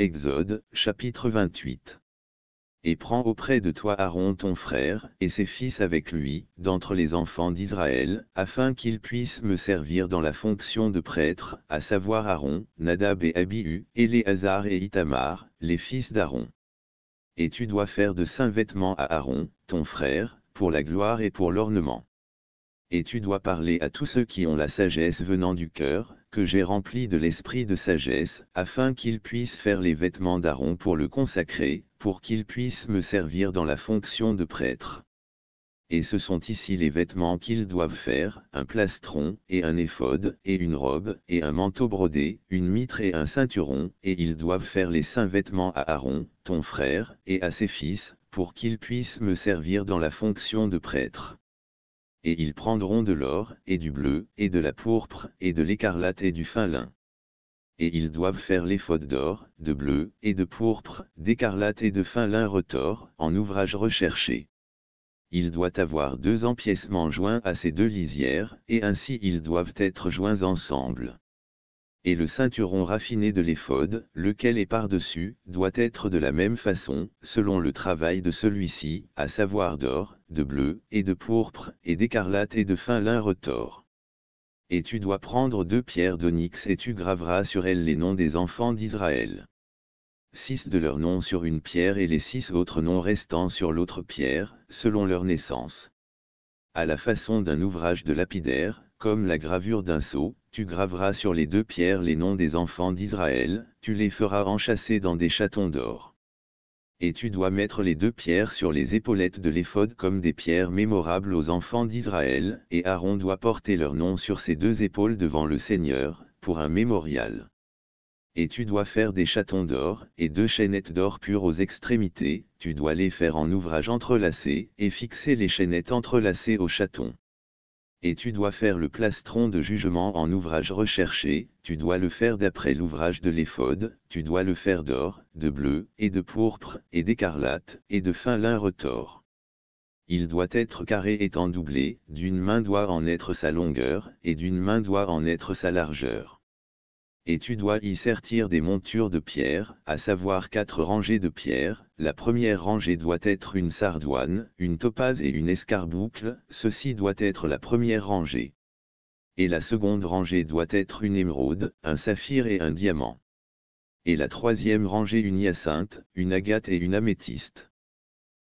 Exode, chapitre 28. Et prends auprès de toi Aaron ton frère, et ses fils avec lui, d'entre les enfants d'Israël, afin qu'ils puissent me servir dans la fonction de prêtre, à savoir Aaron, Nadab et Abihu, Éléazar et Itamar, les fils d'Aaron. Et tu dois faire de saints vêtements à Aaron, ton frère, pour la gloire et pour l'ornement. Et tu dois parler à tous ceux qui ont la sagesse venant du cœur, que j'ai rempli de l'esprit de sagesse, afin qu'il puisse faire les vêtements d'Aaron pour le consacrer, pour qu'il puisse me servir dans la fonction de prêtre. Et ce sont ici les vêtements qu'ils doivent faire, un plastron, et un éphode, et une robe, et un manteau brodé, une mitre et un ceinturon, et ils doivent faire les saints vêtements à Aaron, ton frère, et à ses fils, pour qu'ils puissent me servir dans la fonction de prêtre et ils prendront de l'or, et du bleu, et de la pourpre, et de l'écarlate et du fin lin. Et ils doivent faire les fautes d'or, de bleu, et de pourpre, d'écarlate et de fin lin retors, en ouvrage recherché. Il doit avoir deux empiècements joints à ces deux lisières, et ainsi ils doivent être joints ensemble et le ceinturon raffiné de l'éphode, lequel est par-dessus, doit être de la même façon, selon le travail de celui-ci, à savoir d'or, de bleu, et de pourpre, et d'écarlate et de fin lin retors. Et tu dois prendre deux pierres d'onyx et tu graveras sur elles les noms des enfants d'Israël. Six de leurs noms sur une pierre et les six autres noms restants sur l'autre pierre, selon leur naissance. À la façon d'un ouvrage de lapidaire, comme la gravure d'un sceau, tu graveras sur les deux pierres les noms des enfants d'Israël, tu les feras enchâsser dans des chatons d'or. Et tu dois mettre les deux pierres sur les épaulettes de l'éphod comme des pierres mémorables aux enfants d'Israël, et Aaron doit porter leur nom sur ses deux épaules devant le Seigneur, pour un mémorial. Et tu dois faire des chatons d'or, et deux chaînettes d'or pures aux extrémités, tu dois les faire en ouvrage entrelacé, et fixer les chaînettes entrelacées aux chatons et tu dois faire le plastron de jugement en ouvrage recherché, tu dois le faire d'après l'ouvrage de l'éphode, tu dois le faire d'or, de bleu, et de pourpre, et d'écarlate, et de fin lin retors. Il doit être carré étant doublé, d'une main doit en être sa longueur, et d'une main doit en être sa largeur et tu dois y sertir des montures de pierre, à savoir quatre rangées de pierres. La première rangée doit être une sardoine, une topaze et une escarboucle, ceci doit être la première rangée. Et la seconde rangée doit être une émeraude, un saphir et un diamant. Et la troisième rangée une hyacinthe, une agate et une améthyste.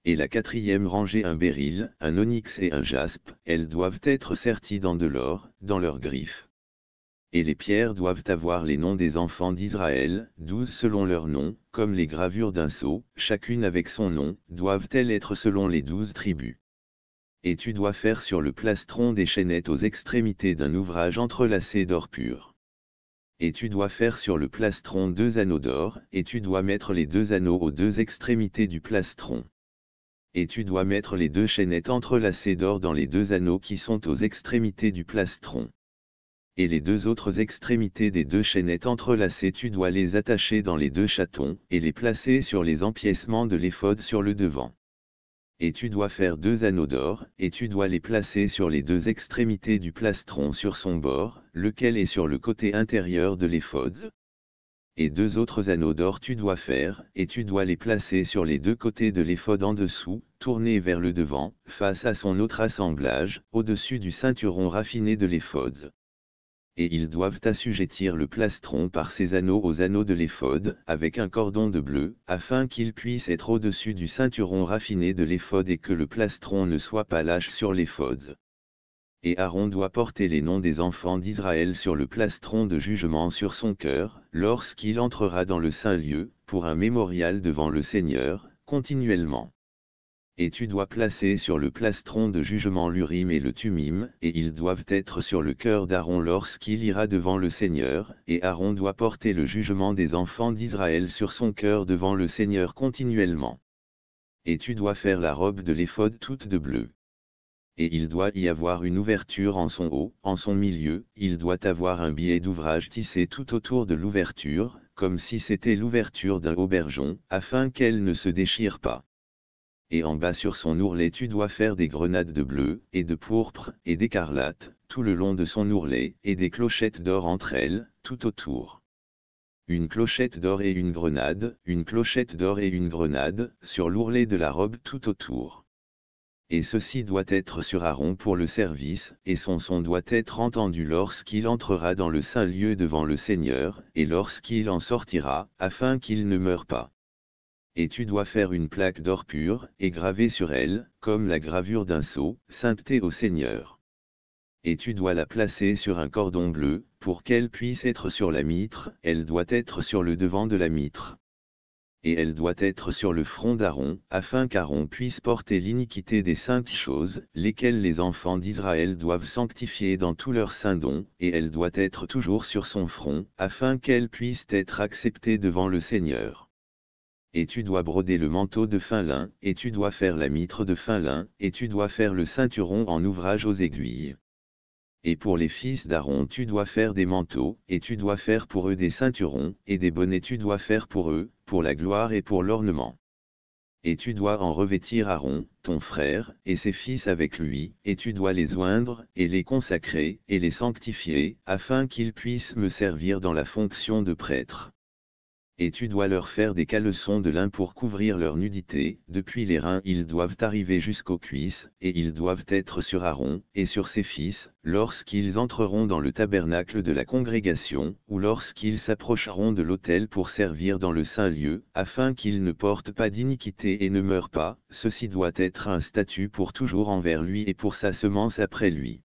Et la quatrième rangée un béryl, un onyx et un jaspe, elles doivent être serties dans de l'or, dans leurs griffes et les pierres doivent avoir les noms des enfants d'Israël, douze selon leur nom, comme les gravures d'un sceau, chacune avec son nom, doivent-elles être selon les douze tribus. Et tu dois faire sur le plastron des chaînettes aux extrémités d'un ouvrage entrelacé d'or pur. Et tu dois faire sur le plastron deux anneaux d'or, et tu dois mettre les deux anneaux aux deux extrémités du plastron. Et tu dois mettre les deux chaînettes entrelacées d'or dans les deux anneaux qui sont aux extrémités du plastron et les deux autres extrémités des deux chaînettes entrelacées tu dois les attacher dans les deux chatons et les placer sur les empiècements de l'éphode sur le devant. Et tu dois faire deux anneaux d'or, et tu dois les placer sur les deux extrémités du plastron sur son bord, lequel est sur le côté intérieur de l'éphode. Et deux autres anneaux d'or tu dois faire, et tu dois les placer sur les deux côtés de l'éphode en dessous, tournés vers le devant, face à son autre assemblage, au-dessus du ceinturon raffiné de l'éphode et ils doivent assujettir le plastron par ses anneaux aux anneaux de l'éphode, avec un cordon de bleu, afin qu'il puisse être au-dessus du ceinturon raffiné de l'éphode et que le plastron ne soit pas lâche sur l'éphode. Et Aaron doit porter les noms des enfants d'Israël sur le plastron de jugement sur son cœur, lorsqu'il entrera dans le Saint-Lieu, pour un mémorial devant le Seigneur, continuellement et tu dois placer sur le plastron de jugement l'urim et le tumim, et ils doivent être sur le cœur d'Aaron lorsqu'il ira devant le Seigneur, et Aaron doit porter le jugement des enfants d'Israël sur son cœur devant le Seigneur continuellement. Et tu dois faire la robe de l'éphod toute de bleu. Et il doit y avoir une ouverture en son haut, en son milieu, il doit avoir un billet d'ouvrage tissé tout autour de l'ouverture, comme si c'était l'ouverture d'un aubergeon, afin qu'elle ne se déchire pas et en bas sur son ourlet tu dois faire des grenades de bleu, et de pourpre, et d'écarlate, tout le long de son ourlet, et des clochettes d'or entre elles, tout autour. Une clochette d'or et une grenade, une clochette d'or et une grenade, sur l'ourlet de la robe tout autour. Et ceci doit être sur Aaron pour le service, et son son doit être entendu lorsqu'il entrera dans le saint lieu devant le Seigneur, et lorsqu'il en sortira, afin qu'il ne meure pas et tu dois faire une plaque d'or pur, et graver sur elle, comme la gravure d'un sceau, sainteté au Seigneur. Et tu dois la placer sur un cordon bleu, pour qu'elle puisse être sur la mitre, elle doit être sur le devant de la mitre. Et elle doit être sur le front d'Aaron, afin qu'Aaron puisse porter l'iniquité des saintes choses, lesquelles les enfants d'Israël doivent sanctifier dans tout leur saint don, et elle doit être toujours sur son front, afin qu'elle puisse être acceptée devant le Seigneur et tu dois broder le manteau de fin lin, et tu dois faire la mitre de fin lin, et tu dois faire le ceinturon en ouvrage aux aiguilles. Et pour les fils d'Aaron tu dois faire des manteaux, et tu dois faire pour eux des ceinturons, et des bonnets tu dois faire pour eux, pour la gloire et pour l'ornement. Et tu dois en revêtir Aaron, ton frère, et ses fils avec lui, et tu dois les oindre, et les consacrer, et les sanctifier, afin qu'ils puissent me servir dans la fonction de prêtre et tu dois leur faire des caleçons de lin pour couvrir leur nudité, depuis les reins ils doivent arriver jusqu'aux cuisses, et ils doivent être sur Aaron, et sur ses fils, lorsqu'ils entreront dans le tabernacle de la congrégation, ou lorsqu'ils s'approcheront de l'autel pour servir dans le saint lieu, afin qu'ils ne portent pas d'iniquité et ne meurent pas, ceci doit être un statut pour toujours envers lui et pour sa semence après lui.